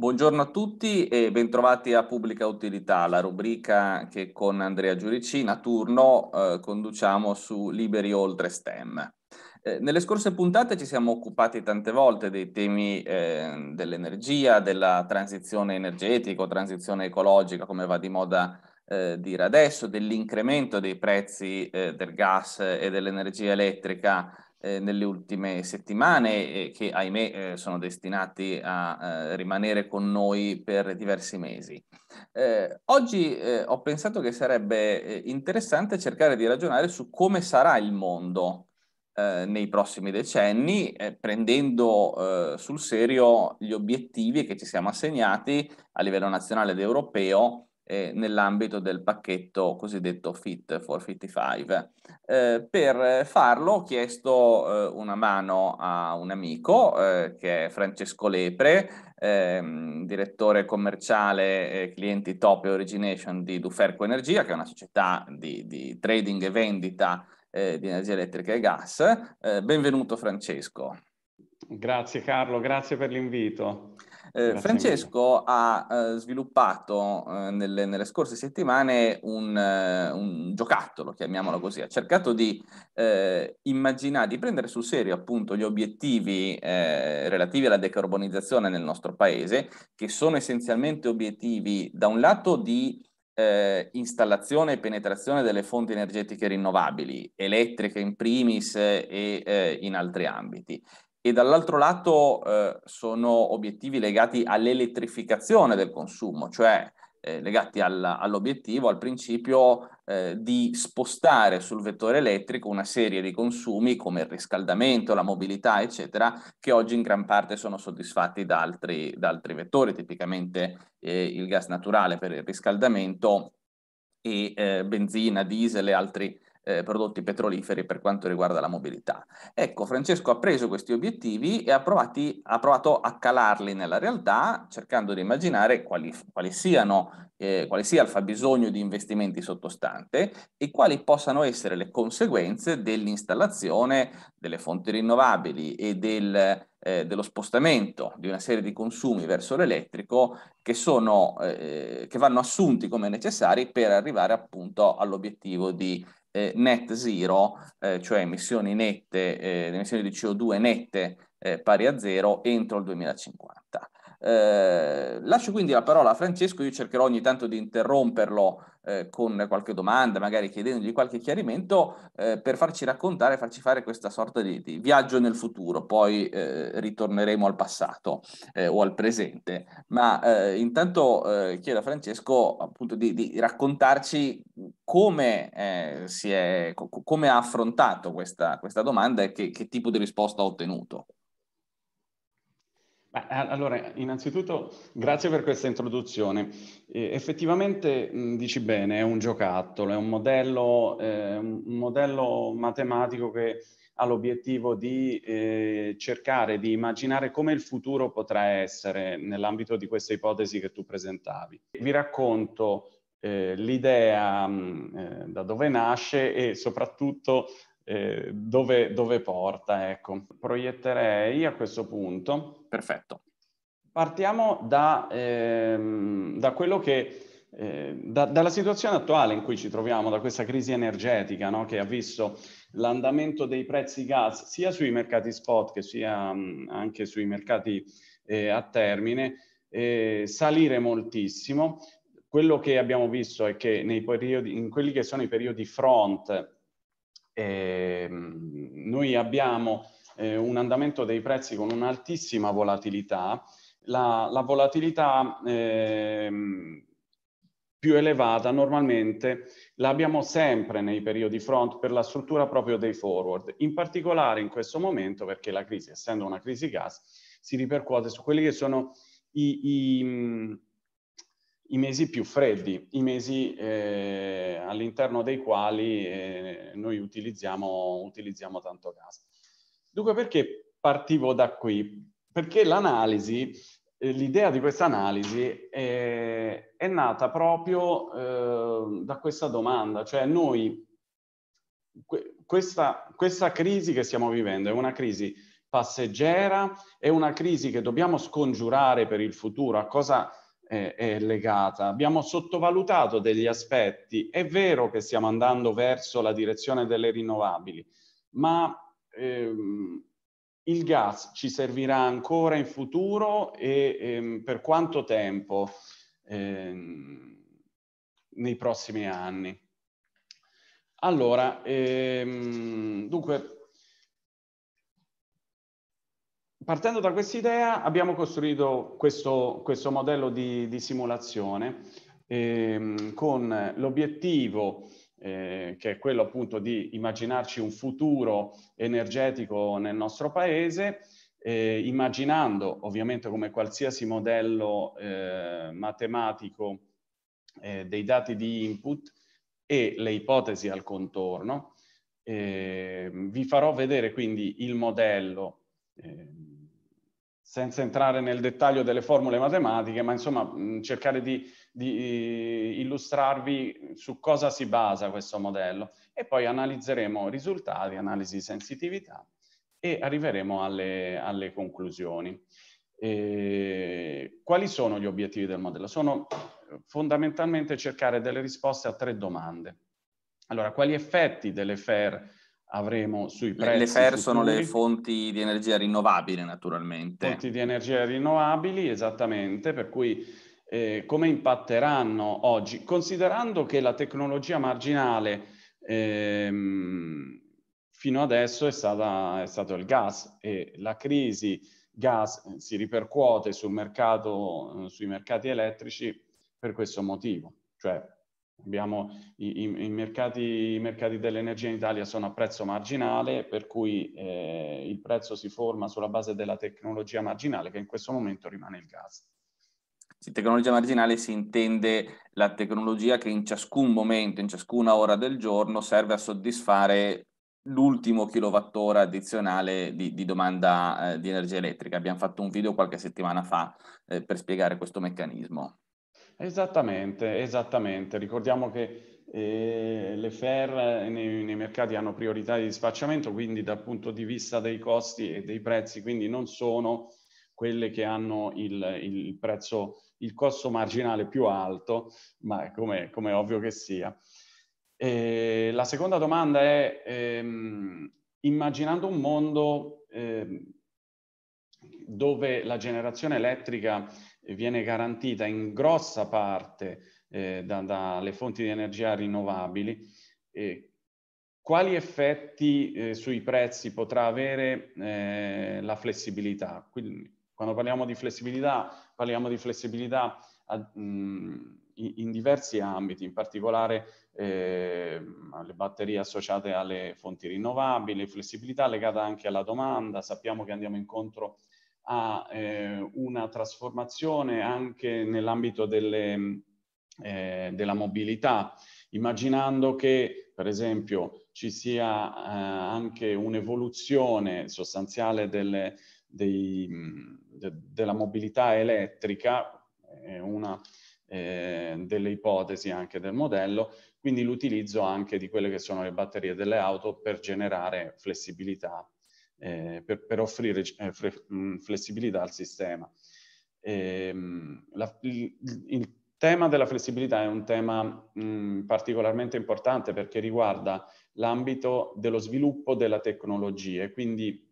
Buongiorno a tutti e bentrovati a Pubblica Utilità, la rubrica che con Andrea Giuricina turno eh, conduciamo su Liberi Oltre STEM. Eh, nelle scorse puntate ci siamo occupati tante volte dei temi eh, dell'energia, della transizione energetica o transizione ecologica, come va di moda eh, dire adesso, dell'incremento dei prezzi eh, del gas e dell'energia elettrica eh, nelle ultime settimane e che ahimè eh, sono destinati a eh, rimanere con noi per diversi mesi. Eh, oggi eh, ho pensato che sarebbe eh, interessante cercare di ragionare su come sarà il mondo nei prossimi decenni, prendendo sul serio gli obiettivi che ci siamo assegnati a livello nazionale ed europeo eh, nell'ambito del pacchetto cosiddetto Fit for 55. Eh, per farlo ho chiesto eh, una mano a un amico eh, che è Francesco Lepre, ehm, direttore commerciale e clienti top e origination di Duferco Energia, che è una società di, di trading e vendita eh, di energia elettrica e gas. Eh, benvenuto Francesco. Grazie Carlo, grazie per l'invito. Eh, Francesco ha eh, sviluppato eh, nelle, nelle, scorse settimane un, eh, un, giocattolo, chiamiamolo così, ha cercato di eh, immaginare, di prendere sul serio appunto gli obiettivi eh, relativi alla decarbonizzazione nel nostro paese, che sono essenzialmente obiettivi da un lato di eh, installazione e penetrazione delle fonti energetiche rinnovabili, elettriche in primis e eh, in altri ambiti, e dall'altro lato eh, sono obiettivi legati all'elettrificazione del consumo, cioè eh, legati al, all'obiettivo, al principio eh, di spostare sul vettore elettrico una serie di consumi come il riscaldamento, la mobilità, eccetera, che oggi in gran parte sono soddisfatti da altri, da altri vettori, tipicamente eh, il gas naturale per il riscaldamento e eh, benzina, diesel e altri eh, prodotti petroliferi per quanto riguarda la mobilità. Ecco, Francesco ha preso questi obiettivi e ha, provati, ha provato a calarli nella realtà, cercando di immaginare quali, quali siano, eh, quale sia il fabbisogno di investimenti sottostante e quali possano essere le conseguenze dell'installazione delle fonti rinnovabili e del, eh, dello spostamento di una serie di consumi verso l'elettrico che, sono, eh, eh che vanno assunti come necessari per arrivare appunto all'obiettivo di eh, net zero, eh, cioè emissioni nette, eh, emissioni di CO2 nette eh, pari a zero entro il 2050. Ehm, lascio quindi la parola a Francesco, io cercherò ogni tanto di interromperlo eh, con qualche domanda, magari chiedendogli qualche chiarimento, eh, per farci raccontare, farci fare questa sorta di, di viaggio nel futuro, poi ehm, ritorneremo al passato ehm, o al presente, ma intanto chiedo a Francesco appunto di, di raccontarci come, è, come, ha affrontato questa, questa domanda e che, che tipo di risposta ha ottenuto. Eh, eh, allora, innanzitutto grazie per questa introduzione. Eh, effettivamente, mh, dici bene, è un giocattolo, è un modello, eh, un modello matematico che ha l'obiettivo di eh, cercare di immaginare come il futuro potrà essere nell'ambito di questa ipotesi che tu presentavi. Vi racconto eh, l'idea mh, da dove nasce e soprattutto dove, dove porta. Ecco. Proietterei a questo punto perfetto. Partiamo da, ehm, da quello che eh, da, dalla situazione attuale in cui ci troviamo, da questa crisi energetica no? che ha visto l'andamento dei prezzi gas sia sui mercati spot che sia mh, mm, anche sui mercati eh, a termine, eh, salire moltissimo. Quello che abbiamo visto è che nei periodi, in quelli che sono i periodi front, ehm, noi abbiamo eh, un andamento dei prezzi con un'altissima volatilità, la, la volatilità eh, più elevata normalmente l'abbiamo sempre nei periodi front per la struttura proprio dei forward, in particolare in questo momento perché la crisi, essendo una crisi gas, si ripercuote su quelli che sono i, i, i mesi più freddi, i mesi eh, all'interno dei quali eh, noi utilizziamo, utilizziamo tanto gas. Dunque, perché partivo da qui? Perché l'analisi, eh, l'idea di questa analisi è, eh, è, nata proprio eh, da questa domanda, cioè noi, questa, questa crisi che stiamo vivendo è una crisi passeggera, è una crisi che dobbiamo scongiurare per il futuro, a cosa è, eh, è legata? Abbiamo sottovalutato degli aspetti, è vero che stiamo andando verso la direzione delle rinnovabili, ma ehm, il gas ci servirà ancora in futuro e ehm, per quanto tempo ehm, nei prossimi anni? Allora, ehm, dunque, partendo da questa idea abbiamo costruito questo, questo modello di, di simulazione ehm, con l'obiettivo eh, che è quello appunto di immaginarci un futuro energetico nel nostro paese, eh, immaginando ovviamente come qualsiasi modello eh, matematico eh, dei dati di input e le ipotesi al contorno. Eh, vi farò vedere quindi il modello eh, senza entrare nel dettaglio delle formule matematiche, ma insomma cercare di, di, eh, illustrarvi su cosa si basa questo modello e poi analizzeremo risultati, analisi di sensitività e arriveremo alle, alle conclusioni. E quali sono gli obiettivi del modello? Sono eh, fondamentalmente cercare delle risposte a tre domande. Allora, quali effetti delle FAIR avremo sui prezzi. Le FER futuri. sono le fonti di energia rinnovabile naturalmente. Fonti di energia rinnovabili, esattamente, per cui eh, come impatteranno oggi, considerando che la tecnologia marginale ehm, fino adesso è, stata, è stato il gas e la crisi gas eh, si ripercuote sul mercato, eh, sui mercati elettrici per questo motivo, cioè Abbiamo i, i, i, mercati, i, mercati, dell'energia in Italia sono a prezzo marginale, per cui eh, il prezzo si forma sulla base della tecnologia marginale, che in questo momento rimane il gas. Sì, tecnologia marginale si intende la tecnologia che in ciascun momento, in ciascuna ora del giorno, serve a soddisfare l'ultimo kilowattora addizionale di, di domanda eh, di energia elettrica. Abbiamo fatto un video qualche settimana fa eh, per spiegare questo meccanismo. Esattamente, esattamente. Ricordiamo che eh, le FER nei, nei, mercati hanno priorità di dispacciamento, quindi dal punto di vista dei costi e dei prezzi, quindi non sono quelle che hanno il, il prezzo, il costo marginale più alto, ma come, come ovvio che sia. E la seconda domanda è, ehm, immaginando un mondo ehm, dove la generazione elettrica viene garantita in grossa parte eh, dalle da fonti di energia rinnovabili, eh, quali effetti eh, sui prezzi potrà avere eh, la flessibilità? Quindi, quando parliamo di flessibilità, parliamo di flessibilità a, mh, mm, in diversi ambiti, in particolare eh, le batterie associate alle fonti rinnovabili, flessibilità legata anche alla domanda, sappiamo che andiamo incontro a a eh, una trasformazione anche nell'ambito delle, eh, della mobilità, immaginando che per esempio ci sia eh, anche un'evoluzione sostanziale delle, dei, de, della mobilità elettrica, è una eh, delle ipotesi anche del modello, quindi l'utilizzo anche di quelle che sono le batterie delle auto per generare flessibilità eh, per, per, offrire eh, fre- mm, flessibilità al sistema. E, ehm, la, il, il, tema della flessibilità è un tema mh, mm, particolarmente importante perché riguarda l'ambito dello sviluppo della tecnologia e quindi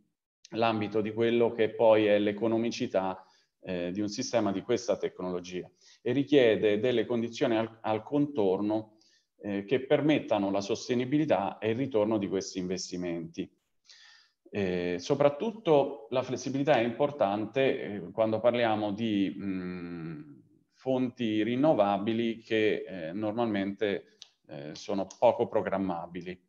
l'ambito di quello che poi è l'economicità eh, di un sistema di questa tecnologia e richiede delle condizioni al, al contorno eh, che permettano la sostenibilità e il ritorno di questi investimenti. Eh, soprattutto la flessibilità è importante eh, quando parliamo di mh, fonti rinnovabili che eh, normalmente eh, sono poco programmabili.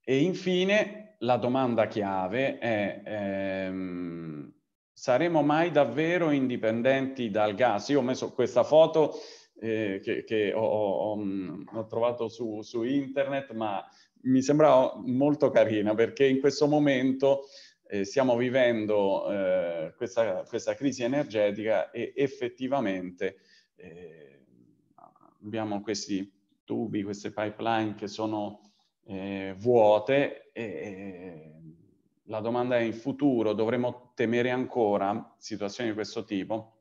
E infine la domanda chiave è ehm, saremo mai davvero indipendenti dal gas? Io ho messo questa foto eh, che, che ho, ho, ho, trovato su, su internet, ma mi sembrava molto carina perché in questo momento eh, stiamo vivendo eh, questa, questa, crisi energetica e effettivamente eh, abbiamo questi tubi, queste pipeline che sono eh, vuote e eh, la domanda è in futuro dovremo temere ancora situazioni di questo tipo?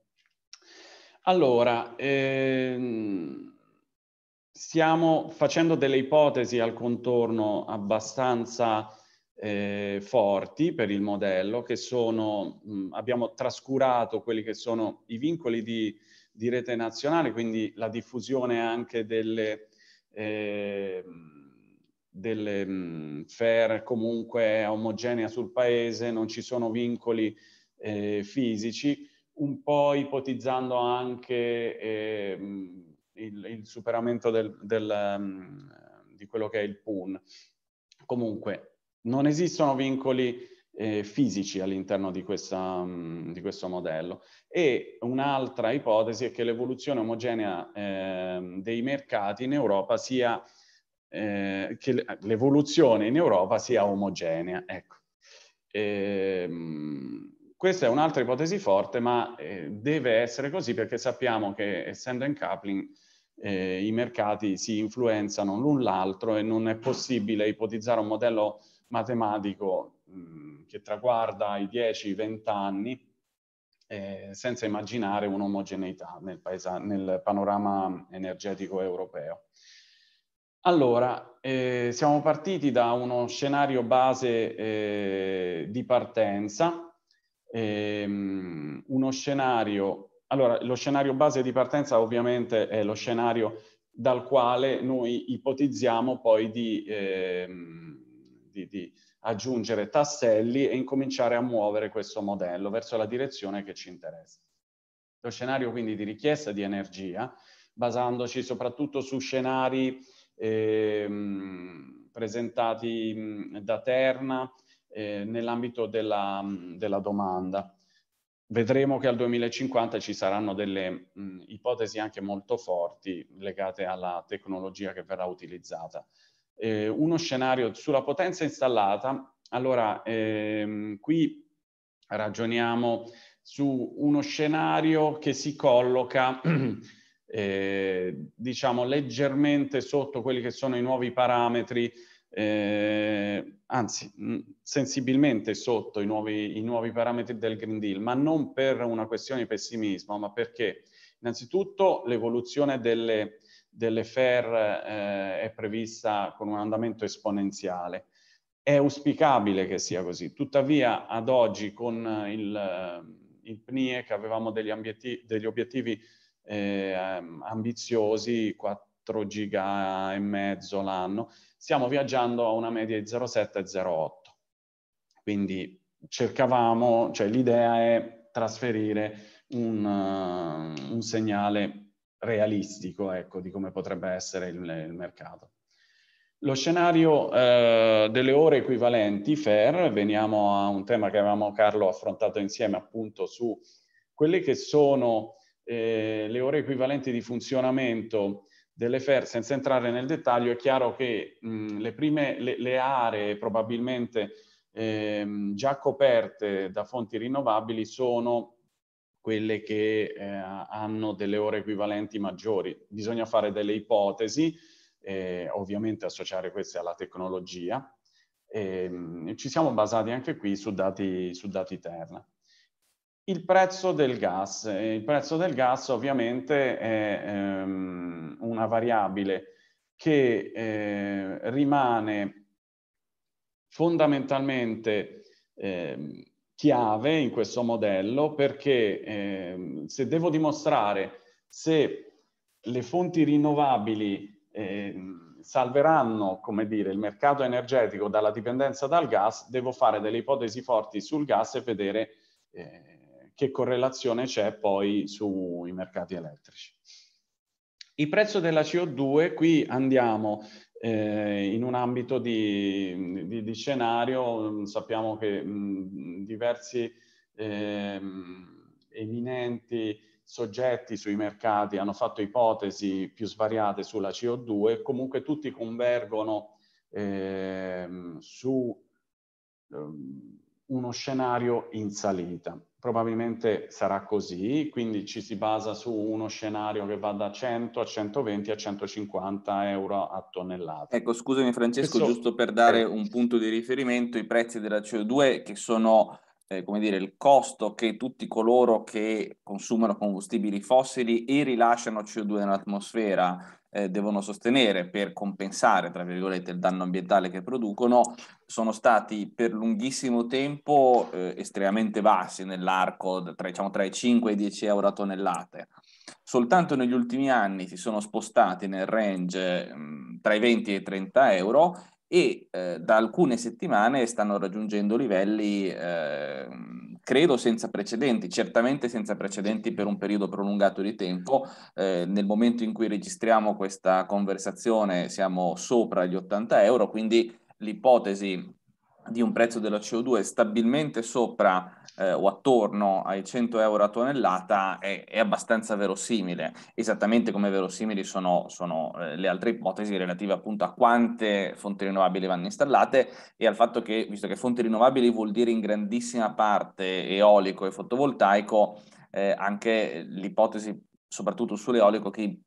Allora, ehm, stiamo facendo delle ipotesi al contorno abbastanza eh, forti per il modello, che sono, mh, mm, abbiamo trascurato quelli che sono i vincoli di, di rete nazionale, quindi la diffusione anche delle, eh, delle mh, mm, FER comunque omogenea sul paese, non ci sono vincoli eh, fisici, un po' ipotizzando anche... Mh, ehm, il, il superamento del, del, um, di quello che è il PUN. Comunque, non esistono vincoli eh, fisici all'interno di, questa, um, di, questo modello. E un'altra ipotesi è che l'evoluzione omogenea eh, dei mercati in Europa sia, eh, che l'evoluzione in Europa sia omogenea. Ecco. E, ehm, questa è un'altra ipotesi forte, ma eh, deve essere così perché sappiamo che essendo in coupling eh, i mercati si influenzano l'un l'altro e non è possibile ipotizzare un modello matematico mh, mm, che traguarda i 10-20 anni eh, senza immaginare un'omogeneità nel, nel, panorama energetico europeo. Allora, eh, siamo partiti da uno scenario base eh, di partenza, ehm, uno scenario allora, lo scenario base di partenza ovviamente è lo scenario dal quale noi ipotizziamo poi di, ehm, di, di aggiungere tasselli e incominciare a muovere questo modello verso la direzione che ci interessa. Lo scenario quindi di richiesta di energia, basandoci soprattutto su scenari ehm, presentati da Terna eh, nell'ambito della, della domanda vedremo che al 2050 ci saranno delle mh, ipotesi anche molto forti legate alla tecnologia che verrà utilizzata. Eh, uno scenario sulla potenza installata, allora ehm, qui ragioniamo su uno scenario che si colloca eh, diciamo leggermente sotto quelli che sono i nuovi parametri eh, anzi sensibilmente sotto i nuovi, i nuovi, parametri del Green Deal, ma non per una questione di pessimismo, ma perché innanzitutto l'evoluzione delle, delle FER eh, è prevista con un andamento esponenziale. È auspicabile che sia così, tuttavia ad oggi con il, il PNIEC avevamo degli, degli obiettivi eh, ambiziosi, 4 giga e mezzo l'anno, stiamo viaggiando a una media di 0,7 e 0,8. Quindi cercavamo, cioè l'idea è trasferire un, uh, un segnale realistico ecco, di come potrebbe essere il, il mercato. Lo scenario eh, delle ore equivalenti, FAIR, veniamo a un tema che avevamo Carlo affrontato insieme appunto su quelle che sono eh, le ore equivalenti di funzionamento delle FER, senza entrare nel dettaglio, è chiaro che mh, le prime le, le aree probabilmente ehm, già coperte da fonti rinnovabili sono quelle che eh, hanno delle ore equivalenti maggiori. Bisogna fare delle ipotesi, eh, ovviamente associare queste alla tecnologia. Ehm, e, ci siamo basati anche qui su dati, su dati Terna il prezzo del gas. Eh, il prezzo del gas ovviamente è ehm, una variabile che eh, rimane fondamentalmente ehm, chiave in questo modello perché ehm, se devo dimostrare se le fonti rinnovabili ehm, salveranno come dire, il mercato energetico dalla dipendenza dal gas, devo fare delle ipotesi forti sul gas e vedere eh, che correlazione c'è poi sui mercati elettrici. Il prezzo della CO2, qui andiamo eh, in un ambito di, di, di scenario, mm, sappiamo che mh, mm, diversi eh, eminenti soggetti sui mercati hanno fatto ipotesi più svariate sulla CO2, comunque tutti convergono eh, su ehm, uno scenario in salita probabilmente sarà così, quindi ci si basa su uno scenario che va da 100 a 120 a 150 euro a tonnellata. Ecco, scusami Francesco, Questo... giusto per dare un punto di riferimento, i prezzi della CO2 che sono, eh, come dire, il costo che tutti coloro che consumano combustibili fossili e rilasciano CO2 nell'atmosfera eh, devono sostenere per compensare, tra virgolette, il danno ambientale che producono, sono stati per lunghissimo tempo eh, estremamente bassi nell'arco tra, diciamo, tra i 5 e i 10 euro a tonnellate. Soltanto negli ultimi anni si sono spostati nel range mh, tra i 20 e i 30 euro e eh, da alcune settimane stanno raggiungendo livelli eh, credo senza precedenti, certamente senza precedenti per un periodo prolungato di tempo. Eh, nel momento in cui registriamo questa conversazione siamo sopra gli 80 euro, quindi l'ipotesi di un prezzo della CO2 stabilmente sopra eh, o attorno ai 100 euro a tonnellata è, è abbastanza verosimile, esattamente come verosimili sono, sono eh, le altre ipotesi relative appunto a quante fonti rinnovabili vanno installate e al fatto che, visto che fonti rinnovabili vuol dire in grandissima parte eolico e fotovoltaico, eh, anche l'ipotesi soprattutto sull'eolico che i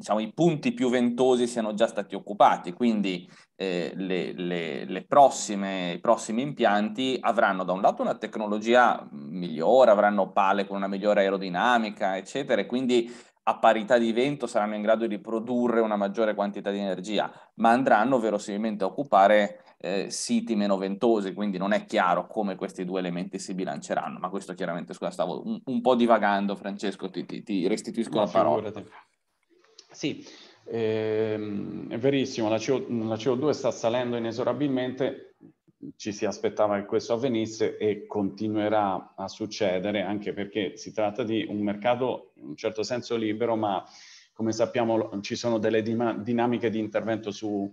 diciamo, i punti più ventosi siano già stati occupati, quindi eh, le, le, le prossime, i prossimi impianti avranno da un lato una tecnologia migliore, avranno pale con una migliore aerodinamica, eccetera, e quindi a parità di vento saranno in grado di produrre una maggiore quantità di energia, ma andranno verosimilmente a occupare eh, siti meno ventosi, quindi non è chiaro come questi due elementi si bilanceranno, ma questo chiaramente, scusa, stavo un, un po' divagando, Francesco, ti, ti, ti restituisco no, la parola. Figurati. Sì, ehm, è verissimo, la, CO, la CO2 sta salendo inesorabilmente, ci si aspettava che questo avvenisse e continuerà a succedere anche perché si tratta di un mercato in un certo senso libero, ma come sappiamo ci sono delle dinamiche di intervento su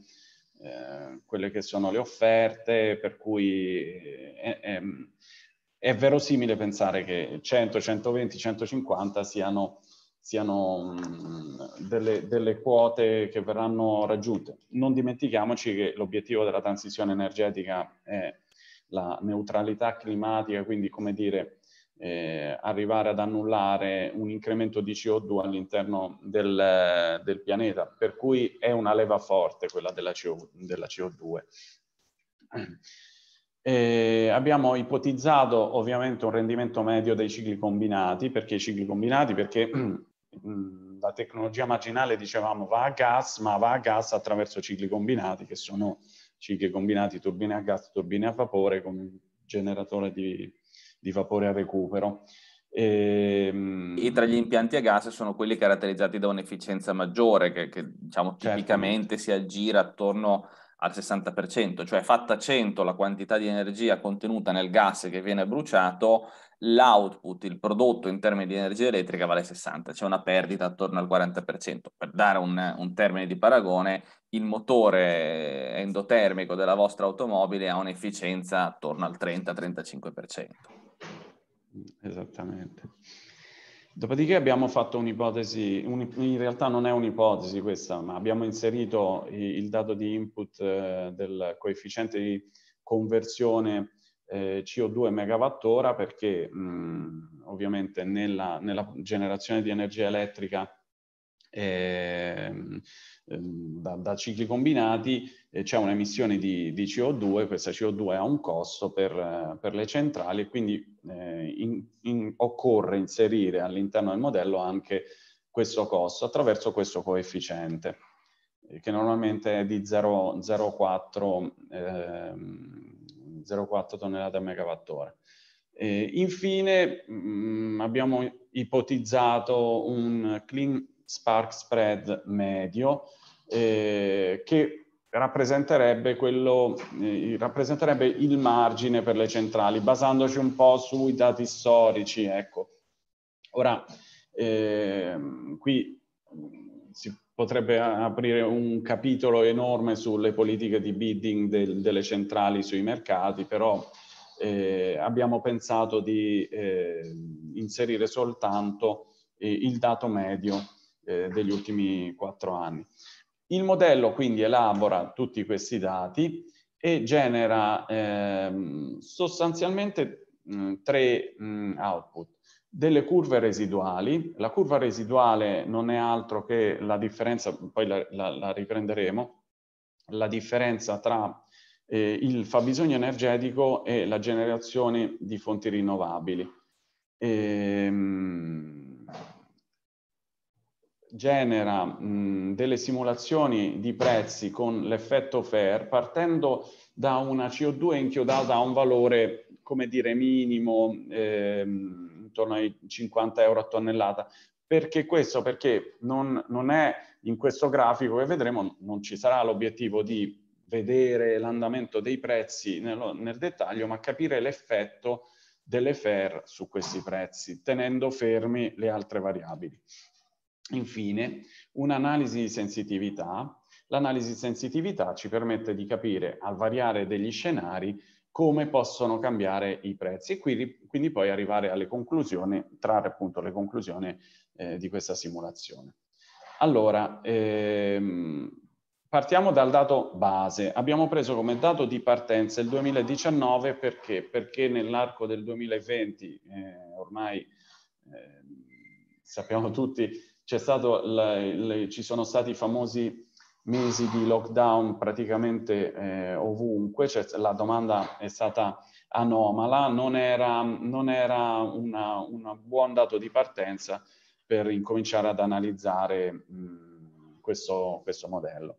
eh, quelle che sono le offerte, per cui eh, è, è, è verosimile pensare che 100, 120, 150 siano siano delle, delle, quote che verranno raggiunte. Non dimentichiamoci che l'obiettivo della transizione energetica è la neutralità climatica, quindi come dire eh, arrivare ad annullare un incremento di CO2 all'interno del, del, pianeta, per cui è una leva forte quella della, CO, della CO2. E eh, abbiamo ipotizzato ovviamente un rendimento medio dei cicli combinati, perché i cicli combinati? Perché la tecnologia marginale, dicevamo, va a gas, ma va a gas attraverso cicli combinati, che sono cicli combinati turbine a gas, turbine a vapore, con un generatore di, di vapore a recupero. E, ehm, e, tra gli impianti a gas sono quelli caratterizzati da un'efficienza maggiore, che, che diciamo tipicamente certo. si aggira attorno al 60%, cioè fatta 100 la quantità di energia contenuta nel gas che viene bruciato, l'output, il prodotto in termini di energia elettrica vale 60, c'è una perdita attorno al 40%. Per dare un, un termine di paragone, il motore endotermico della vostra automobile ha un'efficienza attorno al 30-35%. Esattamente. Dopodiché abbiamo fatto un'ipotesi, un, in realtà non è un'ipotesi questa, ma abbiamo inserito il, il dato di input eh, del coefficiente di conversione eh, CO2 megawattora perché mh, ovviamente nella, nella, generazione di energia elettrica eh, da, da, cicli combinati eh, c'è un'emissione di, di, CO2, questa CO2 ha un costo per, per le centrali e quindi eh, in, in, occorre inserire all'interno del modello anche questo costo attraverso questo coefficiente eh, che normalmente è di 0,4 0,4 tonnellate a megawatt-ora. Eh, infine mh, mm, abbiamo ipotizzato un clean spark spread medio eh, che rappresenterebbe, quello, eh, rappresenterebbe il margine per le centrali, basandoci un po' sui dati storici. Ecco. Ora, ehm, qui potrebbe aprire un capitolo enorme sulle politiche di bidding del, delle centrali sui mercati, però eh, abbiamo pensato di eh, inserire soltanto eh, il dato medio eh, degli ultimi quattro anni. Il modello quindi elabora tutti questi dati e genera ehm, sostanzialmente mh, mm, tre mh, mm, output delle curve residuali. La curva residuale non è altro che la differenza, poi la, la, la riprenderemo, la differenza tra eh, il fabbisogno energetico e la generazione di fonti rinnovabili. Ehm, genera mh, delle simulazioni di prezzi con l'effetto FAIR partendo da una CO2 inchiodata a un valore, come dire, minimo. Ehm, intorno ai 50 euro a tonnellata. Perché questo? Perché non, non è in questo grafico che vedremo, non ci sarà l'obiettivo di vedere l'andamento dei prezzi nel, nel dettaglio, ma capire l'effetto delle FER su questi prezzi, tenendo fermi le altre variabili. Infine, un'analisi di sensitività. L'analisi di sensitività ci permette di capire, al variare degli scenari, come possono cambiare i prezzi e quindi, poi arrivare alle conclusioni, trarre appunto le conclusioni eh, di questa simulazione. Allora, ehm, partiamo dal dato base. Abbiamo preso come dato di partenza il 2019 perché? Perché nell'arco del 2020 eh, ormai eh, sappiamo tutti la, le, ci sono stati i famosi mesi di lockdown praticamente eh, ovunque, cioè la domanda è stata anomala, non era, non era una, una buon dato di partenza per incominciare ad analizzare mh, questo, questo modello.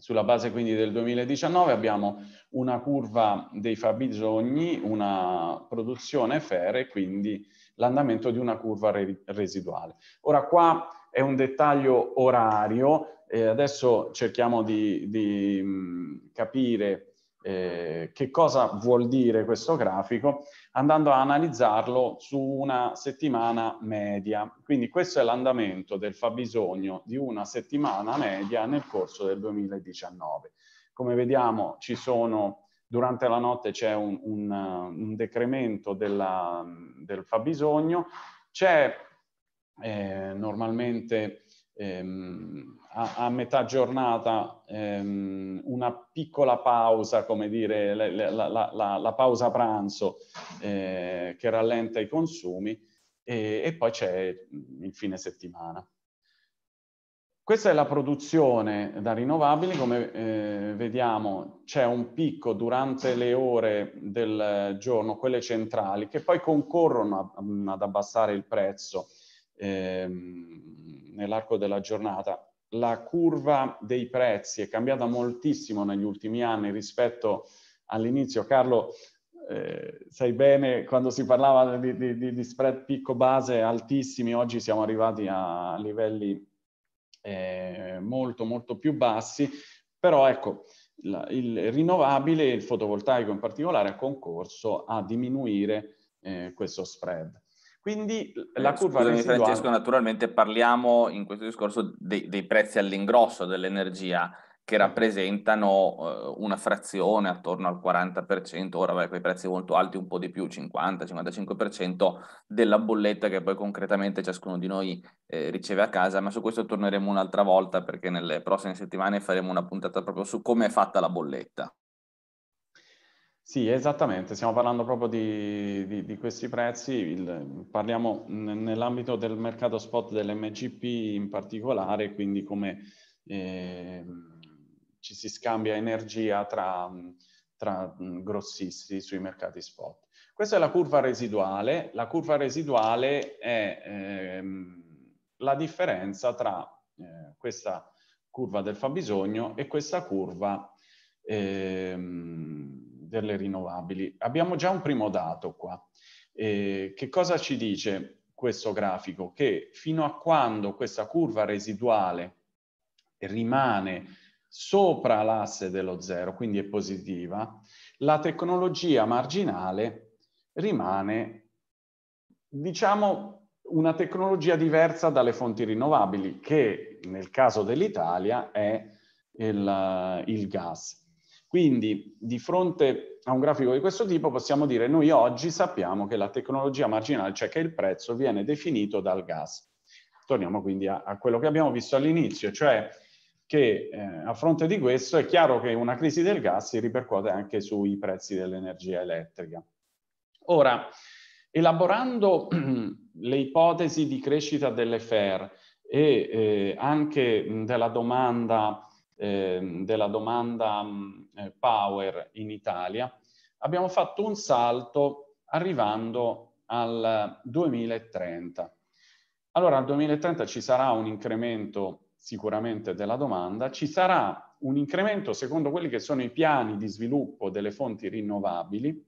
Sulla base quindi del 2019 abbiamo una curva dei fabbisogni, una produzione fere, quindi l'andamento di una curva re residuale. Ora qua è un dettaglio orario, e adesso cerchiamo di, di capire eh, che cosa vuol dire questo grafico andando a analizzarlo su una settimana media. Quindi questo è l'andamento del fabbisogno di una settimana media nel corso del 2019. Come vediamo ci sono durante la notte c'è un, un, un, decremento della, del fabbisogno, c'è eh, normalmente ehm, a, a, metà giornata ehm, una piccola pausa, come dire, la, la, la, la pausa pranzo eh, che rallenta i consumi e, e poi c'è il fine settimana. Questa è la produzione da rinnovabili, come eh, vediamo c'è un picco durante le ore del giorno, quelle centrali, che poi concorrono a, ad abbassare il prezzo eh, nell'arco della giornata, la curva dei prezzi è cambiata moltissimo negli ultimi anni rispetto all'inizio. Carlo, eh, sai bene, quando si parlava di, di, di spread picco-base altissimi, oggi siamo arrivati a livelli eh, molto, molto più bassi, però ecco, la, il rinnovabile, il fotovoltaico in particolare, ha concorso a diminuire eh, questo spread. Quindi eh, la curva Scusami, residuale... Francesco, naturalmente parliamo in questo discorso dei, dei prezzi all'ingrosso dell'energia che mm. rappresentano eh, una frazione attorno al 40%, ora vai i prezzi molto alti un po' di più, 50-55% della bolletta che poi concretamente ciascuno di noi eh, riceve a casa, ma su questo torneremo un'altra volta perché nelle prossime settimane faremo una puntata proprio su come è fatta la bolletta. Sì, esattamente, stiamo parlando proprio di, di, di questi prezzi, Il, parliamo nell'ambito del mercato spot dell'MGP in particolare, quindi come eh, ci si scambia energia tra, tra mm, grossisti sui mercati spot. Questa è la curva residuale, la curva residuale è ehm, la differenza tra eh, questa curva del fabbisogno e questa curva ehm, delle rinnovabili. Abbiamo già un primo dato qua. Eh, che cosa ci dice questo grafico? Che fino a quando questa curva residuale rimane sopra l'asse dello zero, quindi è positiva, la tecnologia marginale rimane, diciamo, una tecnologia diversa dalle fonti rinnovabili, che nel caso dell'Italia è il, il gas. Quindi di fronte a un grafico di questo tipo possiamo dire noi oggi sappiamo che la tecnologia marginale, cioè che il prezzo viene definito dal gas. Torniamo quindi a, a quello che abbiamo visto all'inizio, cioè che eh, a fronte di questo è chiaro che una crisi del gas si ripercuote anche sui prezzi dell'energia elettrica. Ora, elaborando le ipotesi di crescita delle FER e eh, anche della domanda Ehm, della domanda mh, mm, eh, power in Italia, abbiamo fatto un salto arrivando al 2030. Allora al 2030 ci sarà un incremento sicuramente della domanda, ci sarà un incremento secondo quelli che sono i piani di sviluppo delle fonti rinnovabili,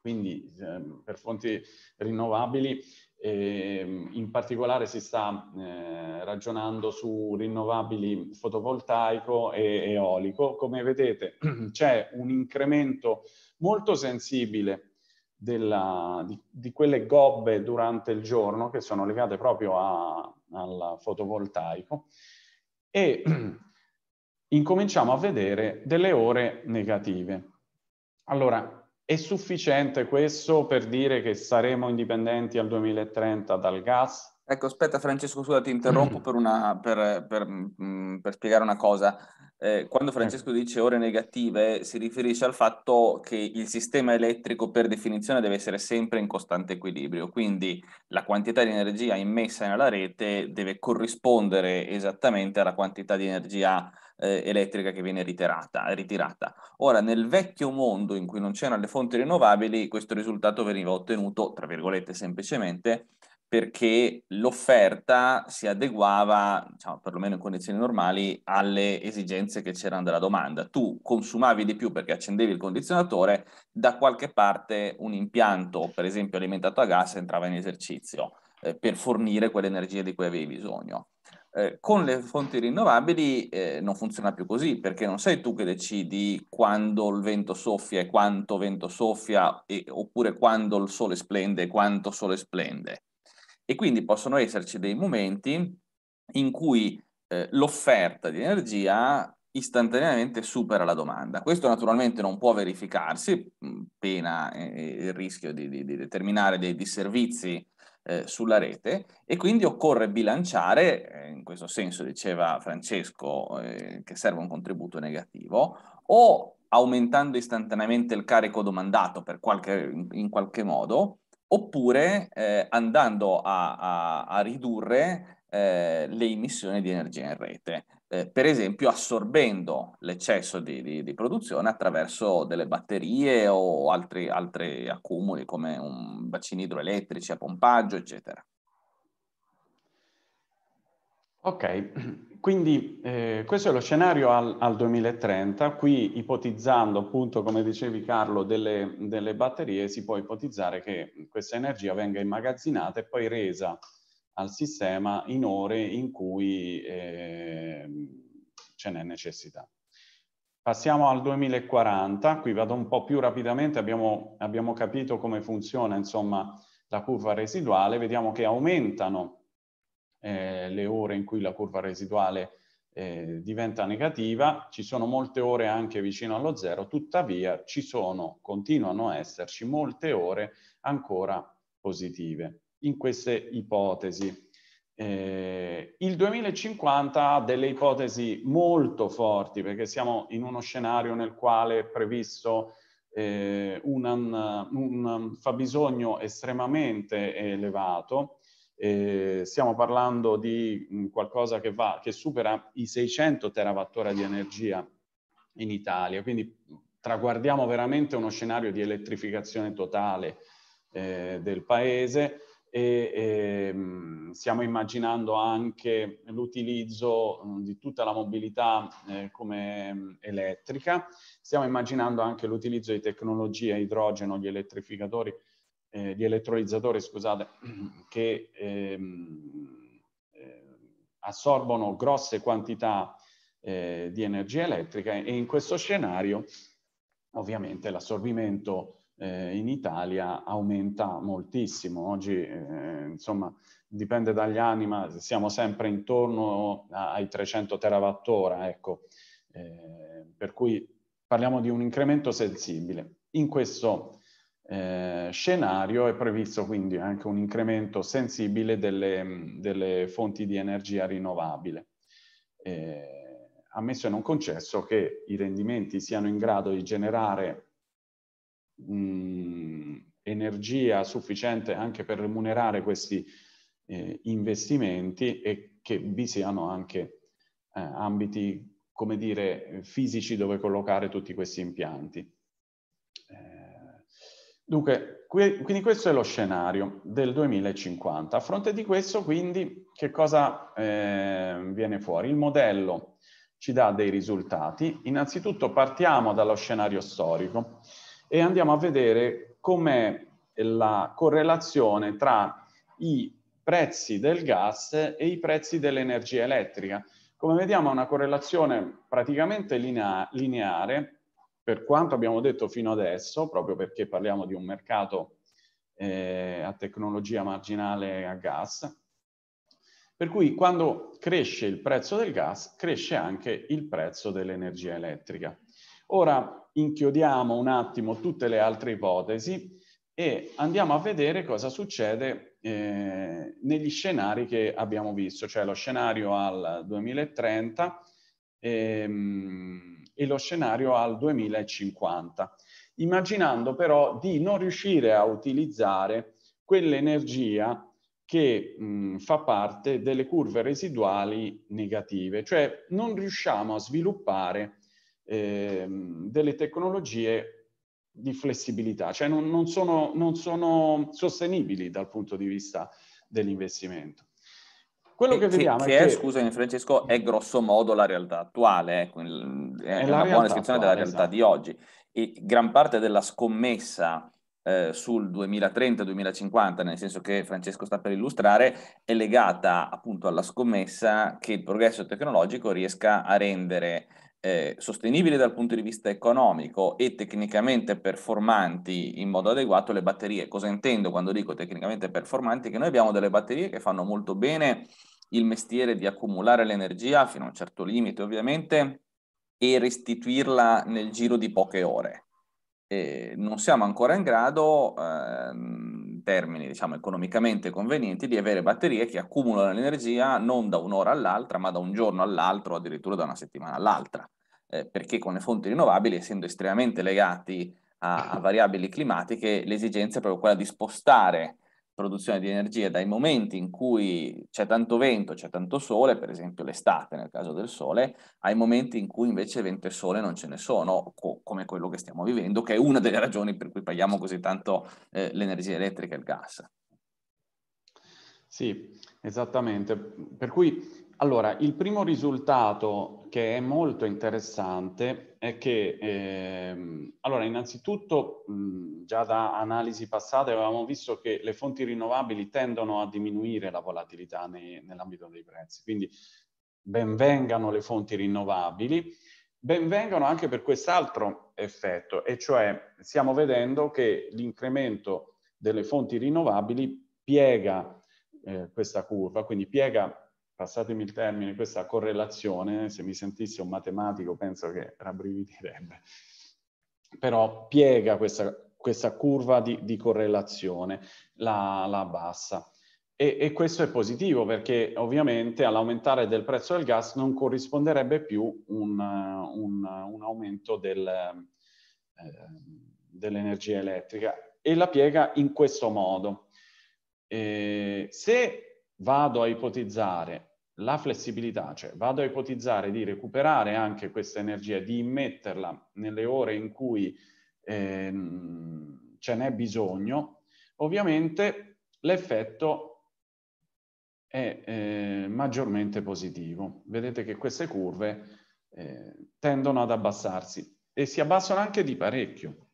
quindi eh, per fonti rinnovabili e ehm, in particolare si sta eh, ragionando su rinnovabili fotovoltaico e eolico. Come vedete c'è un incremento molto sensibile della, di, di, quelle gobbe durante il giorno che sono legate proprio a, al fotovoltaico e incominciamo a vedere delle ore negative. Allora, è sufficiente questo per dire che saremo indipendenti al 2030 dal gas? Ecco, aspetta Francesco, scusa, ti interrompo mm. per, una, per, per, mm, per spiegare una cosa. Eh, quando eh. Francesco dice ore negative si riferisce al fatto che il sistema elettrico per definizione deve essere sempre in costante equilibrio, quindi la quantità di energia immessa nella rete deve corrispondere esattamente alla quantità di energia eh, elettrica che viene ritirata, ritirata. Ora, nel vecchio mondo in cui non c'erano le fonti rinnovabili, questo risultato veniva ottenuto, tra virgolette, semplicemente perché l'offerta si adeguava, diciamo, perlomeno in condizioni normali, alle esigenze che c'erano della domanda. Tu consumavi di più perché accendevi il condizionatore, da qualche parte un impianto, per esempio alimentato a gas, entrava in esercizio eh, per fornire quell'energia di cui avevi bisogno. Eh, con le fonti rinnovabili eh, non funziona più così, perché non sei tu che decidi quando il vento soffia e quanto vento soffia, e, oppure quando il sole splende e quanto sole splende. E quindi possono esserci dei momenti in cui eh, l'offerta di energia istantaneamente supera la domanda. Questo naturalmente non può verificarsi, pena eh, il rischio di, di, di determinare dei disservizi eh, sulla rete, e quindi occorre bilanciare questo senso diceva Francesco, eh, che serve un contributo negativo, o aumentando istantaneamente il carico domandato qualche, in qualche modo, oppure eh, andando a, a, a ridurre eh, le emissioni di energia in rete. Eh, per esempio assorbendo l'eccesso di, di, di, produzione attraverso delle batterie o altri, altri accumuli come un, bacini idroelettrici a pompaggio, eccetera. Ok, quindi eh, questo è lo scenario al, al, 2030, qui ipotizzando appunto, come dicevi Carlo, delle, delle, batterie, si può ipotizzare che questa energia venga immagazzinata e poi resa al sistema in ore in cui eh, ce n'è necessità. Passiamo al 2040, qui vado un po' più rapidamente, abbiamo, abbiamo capito come funziona insomma, la curva residuale, vediamo che aumentano eh, le ore in cui la curva residuale eh, diventa negativa, ci sono molte ore anche vicino allo zero, tuttavia ci sono, continuano a esserci molte ore ancora positive in queste ipotesi. Eh, il 2050 ha delle ipotesi molto forti perché siamo in uno scenario nel quale è previsto eh, un, un, un fabbisogno estremamente elevato eh, stiamo parlando di mm, qualcosa che, va, che supera i 600 terawattora di energia in Italia, quindi mm, traguardiamo veramente uno scenario di elettrificazione totale eh, del paese e, e ehm, stiamo immaginando anche l'utilizzo mm, di tutta la mobilità eh, come elettrica, stiamo immaginando anche l'utilizzo di tecnologie idrogeno, gli elettrificatori eh, di elettrolizzatori, scusate, che ehm, eh, assorbono grosse quantità eh, di energia elettrica e in questo scenario ovviamente l'assorbimento eh, in Italia aumenta moltissimo. Oggi, eh, insomma, dipende dagli anni, ma siamo sempre intorno ai 300 terawattora, ecco. Eh, per cui parliamo di un incremento sensibile. In questo eh, scenario è previsto quindi anche un incremento sensibile delle, mm, delle fonti di energia rinnovabile, eh, ammesso e non concesso che i rendimenti siano in grado di generare mh, mm, energia sufficiente anche per remunerare questi eh, investimenti e che vi siano anche eh, ambiti, come dire, fisici dove collocare tutti questi impianti. Eh, Dunque, que quindi questo è lo scenario del 2050. A fronte di questo, quindi, che cosa eh, viene fuori? Il modello ci dà dei risultati. Innanzitutto partiamo dallo scenario storico e andiamo a vedere com'è la correlazione tra i prezzi del gas e i prezzi dell'energia elettrica. Come vediamo è una correlazione praticamente linea lineare per quanto abbiamo detto fino adesso, proprio perché parliamo di un mercato eh, a tecnologia marginale a gas, per cui quando cresce il prezzo del gas, cresce anche il prezzo dell'energia elettrica. Ora inchiodiamo un attimo tutte le altre ipotesi e andiamo a vedere cosa succede eh, negli scenari che abbiamo visto, cioè lo scenario al 2030. Ehm, e lo scenario al 2050, immaginando però di non riuscire a utilizzare quell'energia che mh, mm, fa parte delle curve residuali negative, cioè non riusciamo a sviluppare eh, delle tecnologie di flessibilità, cioè non, non, sono, non sono sostenibili dal punto di vista dell'investimento quello che vediamo che, è, che è, scusami Francesco, è grosso modo la realtà attuale, ecco, è, è una buona descrizione della realtà esatto. di oggi. E gran parte della scommessa eh, sul 2030-2050, nel senso che Francesco sta per illustrare, è legata appunto alla scommessa che il progresso tecnologico riesca a rendere eh, sostenibili dal punto di vista economico e tecnicamente performanti in modo adeguato le batterie. Cosa intendo quando dico tecnicamente performanti? Che noi abbiamo delle batterie che fanno molto bene il mestiere di accumulare l'energia fino a un certo limite ovviamente e restituirla nel giro di poche ore. E non siamo ancora in grado ehm, termini diciamo economicamente convenienti di avere batterie che accumulano l'energia non da un'ora all'altra ma da un giorno all'altro addirittura da una settimana all'altra eh, perché con le fonti rinnovabili essendo estremamente legati a, a variabili climatiche l'esigenza è proprio quella di spostare produzione di energia dai momenti in cui c'è tanto vento, c'è tanto sole, per esempio l'estate nel caso del sole, ai momenti in cui invece vento e sole non ce ne sono, co- come quello che stiamo vivendo, che è una delle ragioni per cui paghiamo così tanto eh, l'energia elettrica e il gas. Sì, esattamente. Per cui allora, il primo risultato che è molto interessante è che, ehm, allora, innanzitutto, mh, già da analisi passate avevamo visto che le fonti rinnovabili tendono a diminuire la volatilità nell'ambito dei prezzi, quindi benvengano le fonti rinnovabili, benvengano anche per quest'altro effetto, e cioè stiamo vedendo che l'incremento delle fonti rinnovabili piega eh, questa curva, quindi piega passatemi il termine, questa correlazione, se mi sentisse un matematico penso che rabbrividirebbe, però piega questa, questa curva di, di correlazione, la, la bassa. E, e, questo è positivo perché ovviamente all'aumentare del prezzo del gas non corrisponderebbe più un, un, un aumento del, eh, dell'energia elettrica e la piega in questo modo. Eh, se vado a ipotizzare la flessibilità, cioè vado a ipotizzare di recuperare anche questa energia, di immetterla nelle ore in cui eh, ce n'è bisogno, ovviamente l'effetto è eh, maggiormente positivo. Vedete che queste curve eh, tendono ad abbassarsi e si abbassano anche di parecchio.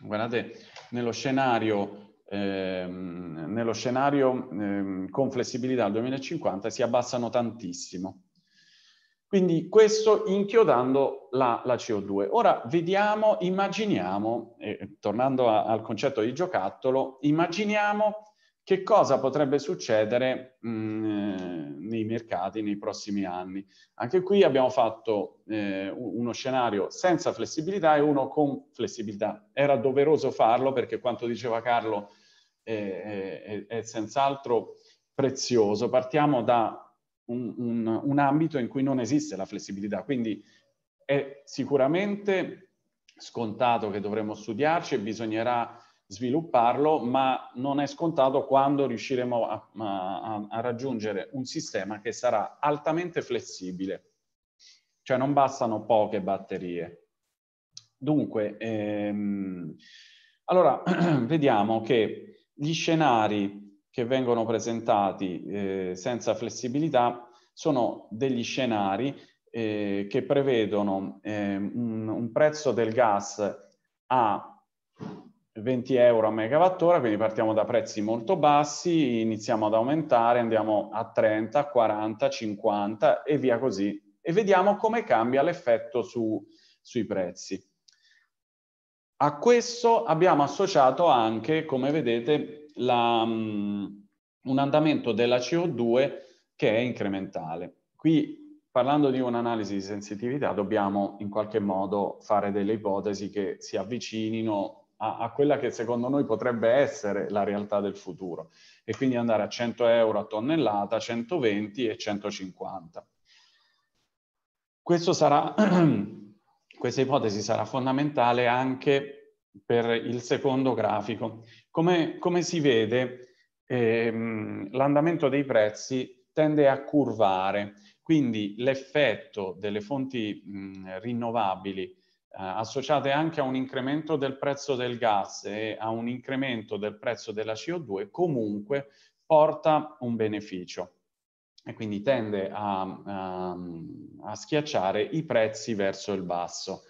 Guardate nello scenario Ehm, nello scenario ehm, con flessibilità al 2050 si abbassano tantissimo. Quindi questo inchiodando la, la CO2. Ora vediamo, immaginiamo, eh, tornando a, al concetto di giocattolo, immaginiamo che cosa potrebbe succedere mh, mm, nei mercati nei prossimi anni. Anche qui abbiamo fatto eh, uno scenario senza flessibilità e uno con flessibilità. Era doveroso farlo perché quanto diceva Carlo è, è, è senz'altro prezioso, partiamo da un, un, un, ambito in cui non esiste la flessibilità, quindi è sicuramente scontato che dovremo studiarci e bisognerà svilupparlo, ma non è scontato quando riusciremo a, a, a raggiungere un sistema che sarà altamente flessibile, cioè non bastano poche batterie. Dunque, ehm, allora vediamo che gli scenari che vengono presentati eh, senza flessibilità sono degli scenari eh, che prevedono eh, un, un, prezzo del gas a 20 euro a megawattora, quindi partiamo da prezzi molto bassi, iniziamo ad aumentare, andiamo a 30, 40, 50 e via così. E vediamo come cambia l'effetto su, sui prezzi. A questo abbiamo associato anche, come vedete, la, um, un andamento della CO2 che è incrementale. Qui, parlando di un'analisi di sensitività, dobbiamo in qualche modo fare delle ipotesi che si avvicinino a, a, quella che secondo noi potrebbe essere la realtà del futuro e quindi andare a 100 euro a tonnellata, 120 e 150. Questo sarà Questa ipotesi sarà fondamentale anche per il secondo grafico. Come, come si vede, ehm, l'andamento dei prezzi tende a curvare, quindi l'effetto delle fonti mh, rinnovabili eh, associate anche a un incremento del prezzo del gas e a un incremento del prezzo della CO2 comunque porta un beneficio e quindi tende a, a, a schiacciare i prezzi verso il basso.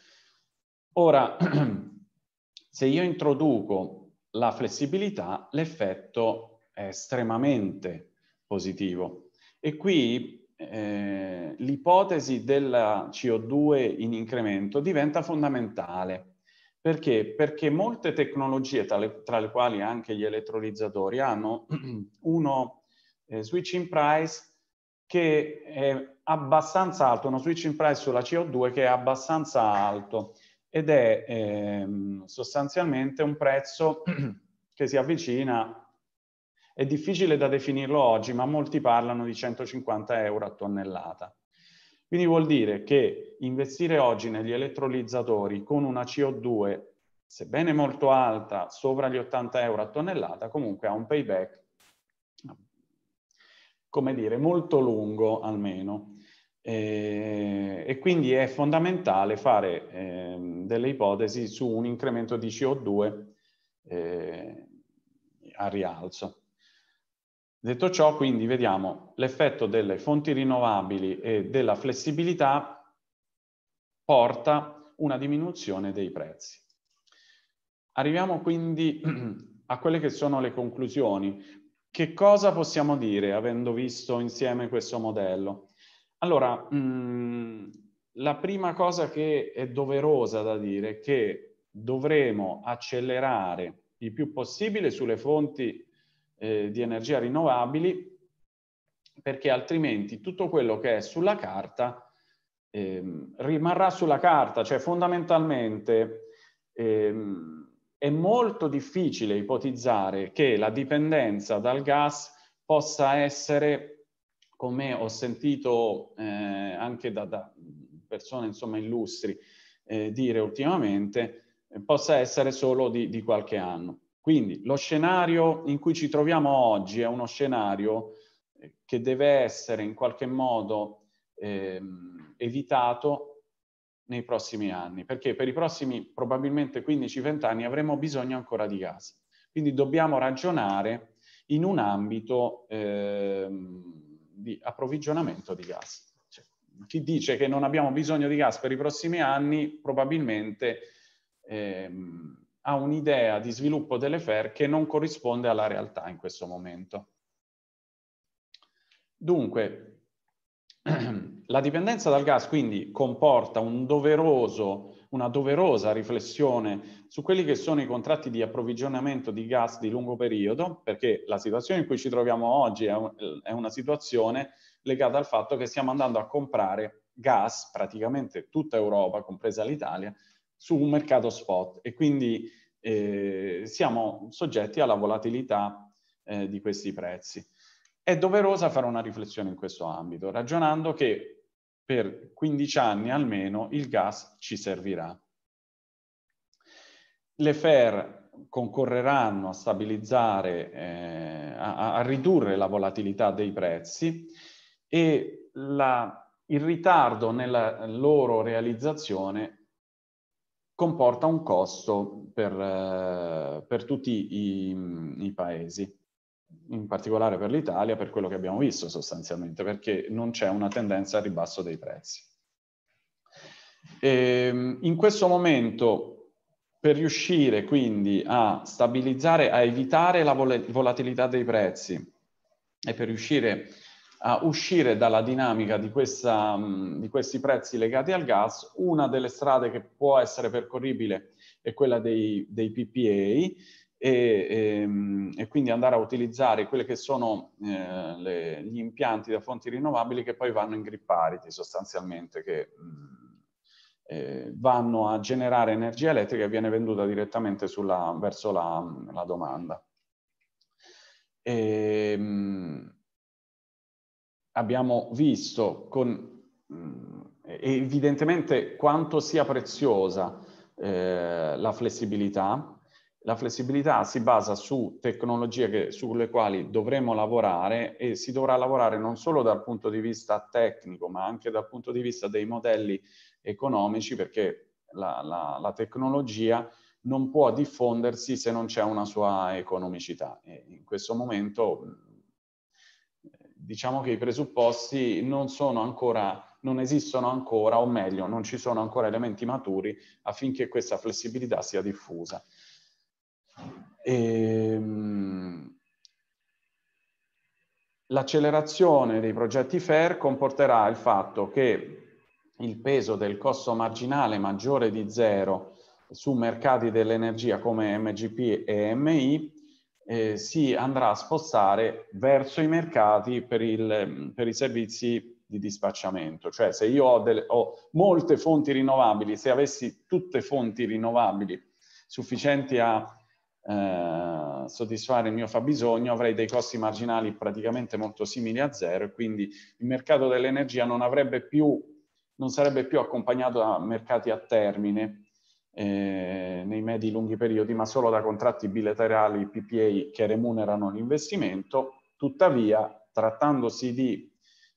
Ora, se io introduco la flessibilità, l'effetto è estremamente positivo. E qui eh, l'ipotesi della CO2 in incremento diventa fondamentale. Perché? Perché molte tecnologie, tra le, tra le quali anche gli elettrolizzatori, hanno uno eh, switching price che è abbastanza alto, uno switching price sulla CO2 che è abbastanza alto ed è ehm, sostanzialmente un prezzo che si avvicina, è difficile da definirlo oggi, ma molti parlano di 150 euro a tonnellata. Quindi vuol dire che investire oggi negli elettrolizzatori con una CO2, sebbene molto alta, sopra gli 80 euro a tonnellata, comunque ha un payback come dire, molto lungo almeno. Eh, e quindi è fondamentale fare eh, delle ipotesi su un incremento di CO2 eh, a rialzo. Detto ciò, quindi vediamo l'effetto delle fonti rinnovabili e della flessibilità porta una diminuzione dei prezzi. Arriviamo quindi a quelle che sono le conclusioni. Che cosa possiamo dire avendo visto insieme questo modello? Allora, mh, mm, la prima cosa che è doverosa da dire è che dovremo accelerare il più possibile sulle fonti eh, di energia rinnovabili perché altrimenti tutto quello che è sulla carta eh, rimarrà sulla carta, cioè fondamentalmente eh, è molto difficile ipotizzare che la dipendenza dal gas possa essere, come ho sentito eh, anche da, da, persone insomma, illustri eh, dire ultimamente, eh, possa essere solo di, di, qualche anno. Quindi lo scenario in cui ci troviamo oggi è uno scenario eh, che deve essere in qualche modo ehm, evitato nei prossimi anni, perché per i prossimi probabilmente 15-20 anni avremo bisogno ancora di gas. Quindi dobbiamo ragionare in un ambito eh, di approvvigionamento di gas. Cioè, chi dice che non abbiamo bisogno di gas per i prossimi anni probabilmente eh, ha un'idea di sviluppo delle FER che non corrisponde alla realtà in questo momento. Dunque, la dipendenza dal gas quindi comporta un doveroso, una doverosa riflessione su quelli che sono i contratti di approvvigionamento di gas di lungo periodo, perché la situazione in cui ci troviamo oggi è, un, è una situazione legata al fatto che stiamo andando a comprare gas, praticamente tutta Europa, compresa l'Italia, su un mercato spot e quindi eh, siamo soggetti alla volatilità eh, di questi prezzi è doverosa fare una riflessione in questo ambito, ragionando che per 15 anni almeno il gas ci servirà. Le FER concorreranno a stabilizzare, eh, a, a ridurre la volatilità dei prezzi e la il ritardo nella loro realizzazione comporta un costo per, eh, per tutti i, i paesi in particolare per l'Italia, per quello che abbiamo visto sostanzialmente, perché non c'è una tendenza al ribasso dei prezzi. E, ehm, in questo momento, per riuscire quindi a stabilizzare, a evitare la volatilità dei prezzi e per riuscire a uscire dalla dinamica di, questa, mm, di questi prezzi legati al gas, una delle strade che può essere percorribile è quella dei, dei PPA, e, e, ehm, e, quindi andare a utilizzare quelli che sono eh, le, gli impianti da fonti rinnovabili che poi vanno in grip parity sostanzialmente, che mh, mm, eh, vanno a generare energia elettrica e viene venduta direttamente sulla, verso la, la domanda. E, ehm, mh, abbiamo visto con, mh, mm, evidentemente quanto sia preziosa eh, la flessibilità la flessibilità si basa su tecnologie che, sulle quali dovremo lavorare e si dovrà lavorare non solo dal punto di vista tecnico, ma anche dal punto di vista dei modelli economici, perché la, la, la tecnologia non può diffondersi se non c'è una sua economicità. E in questo momento diciamo che i presupposti non sono ancora non esistono ancora, o meglio, non ci sono ancora elementi maturi affinché questa flessibilità sia diffusa. Ehm, l'accelerazione dei progetti FAIR comporterà il fatto che il peso del costo marginale maggiore di zero su mercati dell'energia come MGP e MI eh, si andrà a spostare verso i mercati per, il, per i servizi di dispacciamento. Cioè se io ho, delle, ho, molte fonti rinnovabili, se avessi tutte fonti rinnovabili sufficienti a eh, soddisfare il mio fabbisogno, avrei dei costi marginali praticamente molto simili a zero e quindi il mercato dell'energia non, non sarebbe più accompagnato da mercati a termine eh, nei medi lunghi periodi, ma solo da contratti bilaterali PPA che remunerano l'investimento. Tuttavia, trattandosi di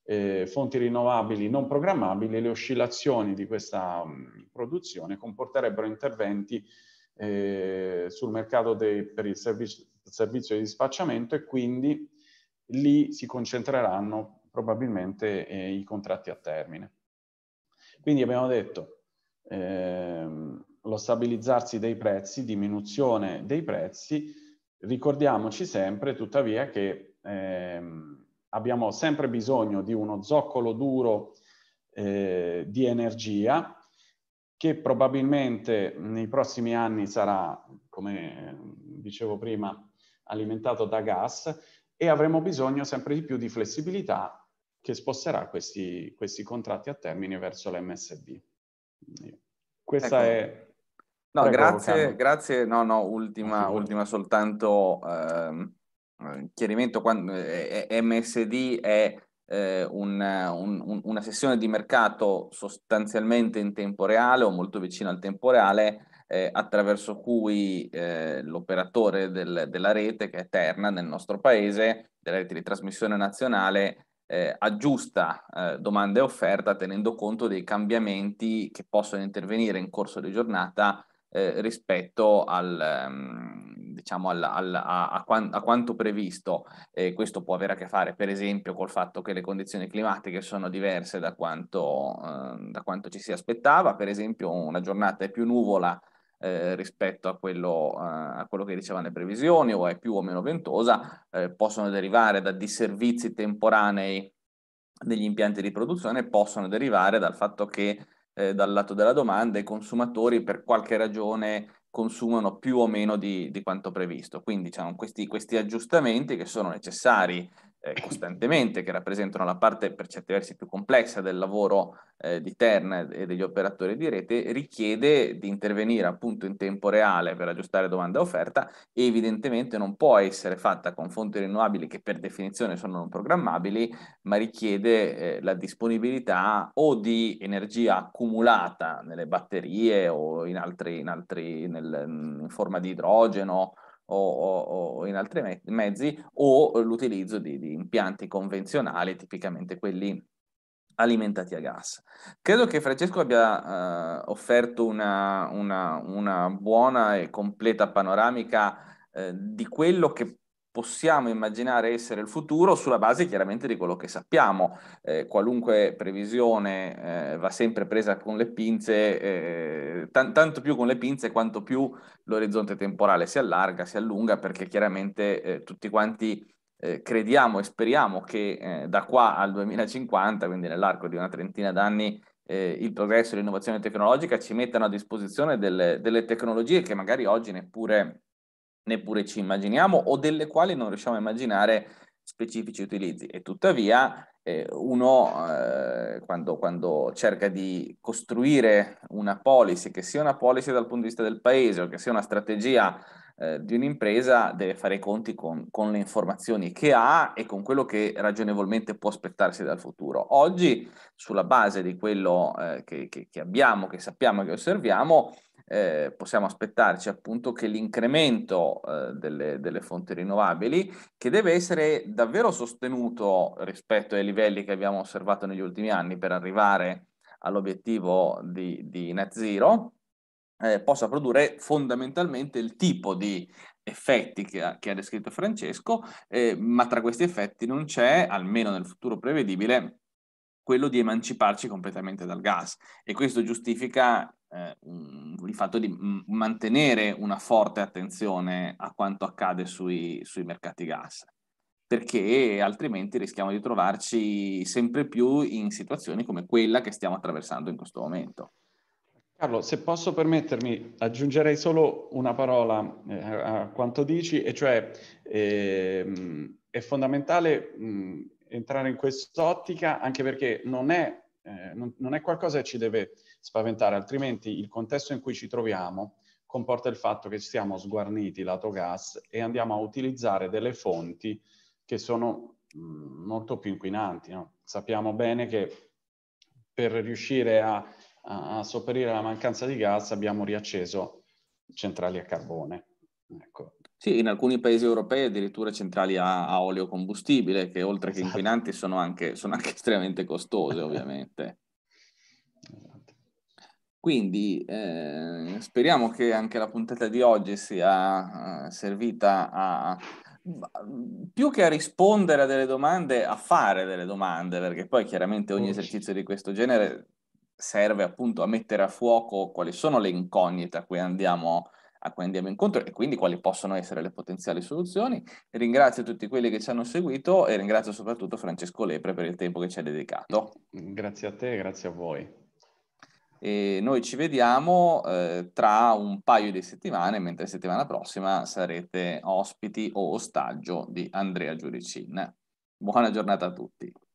eh, fonti rinnovabili non programmabili, le oscillazioni di questa mh, mm, produzione comporterebbero interventi eh, sul mercato dei, per il servizio, servizio di dispacciamento e quindi lì si concentreranno probabilmente eh, i contratti a termine. Quindi abbiamo detto ehm, lo stabilizzarsi dei prezzi, diminuzione dei prezzi, ricordiamoci sempre tuttavia che ehm, abbiamo sempre bisogno di uno zoccolo duro eh, di energia che probabilmente nei prossimi anni sarà, come eh, dicevo prima, alimentato da gas e avremo bisogno sempre di più di flessibilità che sposterà questi, questi contratti a termine verso l'MSB. Questa ecco. è... No, Prego, grazie, grazie, No, no, ultima, ultima soltanto... Ehm eh, chiarimento quando eh, MSD è eh, un, un, una sessione di mercato sostanzialmente in tempo reale o molto vicino al tempo reale, eh, attraverso cui eh, l'operatore del, della rete, che è Terna nel nostro paese, della rete di trasmissione nazionale, eh, aggiusta eh, domanda e offerta tenendo conto dei cambiamenti che possono intervenire in corso di giornata eh, rispetto al, um, diciamo, al, al, a, a, a, quanto previsto, eh, questo può avere a che fare per esempio col fatto che le condizioni climatiche sono diverse da quanto, eh, da quanto ci si aspettava, per esempio una giornata è più nuvola eh, rispetto a quello, eh, a quello, che dicevano le previsioni o è più o meno ventosa, eh, possono derivare da disservizi temporanei degli impianti di produzione, possono derivare dal fatto che eh, dal lato della domanda i consumatori per qualche ragione consumano più o meno di, di quanto previsto. Quindi diciamo, questi, questi aggiustamenti che sono necessari eh, costantemente, che rappresentano la parte per certi versi più complessa del lavoro eh, di Tern e degli operatori di rete, richiede di intervenire appunto in tempo reale per aggiustare domanda e offerta e evidentemente non può essere fatta con fonti rinnovabili che per definizione sono non programmabili, ma richiede eh, la disponibilità o di energia accumulata nelle batterie o in, altri, in, altri, nel, mm, in forma di idrogeno o, o, in altri me- mezzi o l'utilizzo di, di, impianti convenzionali, tipicamente quelli alimentati a gas. Credo che Francesco abbia eh, offerto una, una, una, buona e completa panoramica eh, di quello che possiamo immaginare essere il futuro sulla base chiaramente di quello che sappiamo. Eh, qualunque previsione eh, va sempre presa con le pinze, eh, t- tanto più con le pinze quanto più l'orizzonte temporale si allarga, si allunga, perché chiaramente eh, tutti quanti eh, crediamo e speriamo che eh, da qua al 2050, quindi nell'arco di una trentina d'anni, il progresso e l'innovazione tecnologica ci mettano a disposizione delle, delle tecnologie che magari oggi neppure neppure ci immaginiamo o delle quali non riusciamo a immaginare specifici utilizzi e tuttavia eh, uno eh, quando, quando, cerca di costruire una policy che sia una policy dal punto di vista del paese o che sia una strategia eh, di un'impresa deve fare i conti con, con, le informazioni che ha e con quello che ragionevolmente può aspettarsi dal futuro. Oggi sulla base di quello eh, che, che, che abbiamo, che sappiamo, che osserviamo, eh, possiamo aspettarci appunto che l'incremento eh, delle, delle, fonti rinnovabili, che deve essere davvero sostenuto rispetto ai livelli che abbiamo osservato negli ultimi anni per arrivare all'obiettivo di, di net zero, eh, possa produrre fondamentalmente il tipo di effetti che ha, che ha descritto Francesco, eh, ma tra questi effetti non c'è, almeno nel futuro prevedibile, quello di emanciparci completamente dal gas e questo giustifica eh, un, il fatto di m- mantenere una forte attenzione a quanto accade sui, sui, mercati gas, perché altrimenti rischiamo di trovarci sempre più in situazioni come quella che stiamo attraversando in questo momento. Carlo, se posso permettermi, aggiungerei solo una parola eh, a quanto dici, e cioè eh, è fondamentale mh, entrare in quest'ottica anche perché non è, eh, non, non è qualcosa che ci deve spaventare, altrimenti il contesto in cui ci troviamo comporta il fatto che stiamo sguarniti lato gas e andiamo a utilizzare delle fonti che sono mm, molto più inquinanti. No? Sappiamo bene che per riuscire a, a, a sopperire alla mancanza di gas abbiamo riacceso centrali a carbone. Ecco. Sì, in alcuni paesi europei addirittura centrali a, a olio combustibile, che oltre esatto. che inquinanti sono anche, sono anche estremamente costose, ovviamente. Quindi eh, speriamo che anche la puntata di oggi sia uh, servita a più che a rispondere a delle domande, a fare delle domande, perché poi chiaramente ogni esercizio di questo genere serve appunto a mettere a fuoco quali sono le incognite a cui andiamo, a cui andiamo incontro e quindi quali possono essere le potenziali soluzioni. Ringrazio tutti quelli che ci hanno seguito e ringrazio soprattutto Francesco Lepre per il tempo che ci ha dedicato. Grazie a te e grazie a voi e noi ci vediamo eh, tra un paio di settimane, mentre settimana prossima sarete ospiti o ostaggio di Andrea Giuricin. Buona giornata a tutti.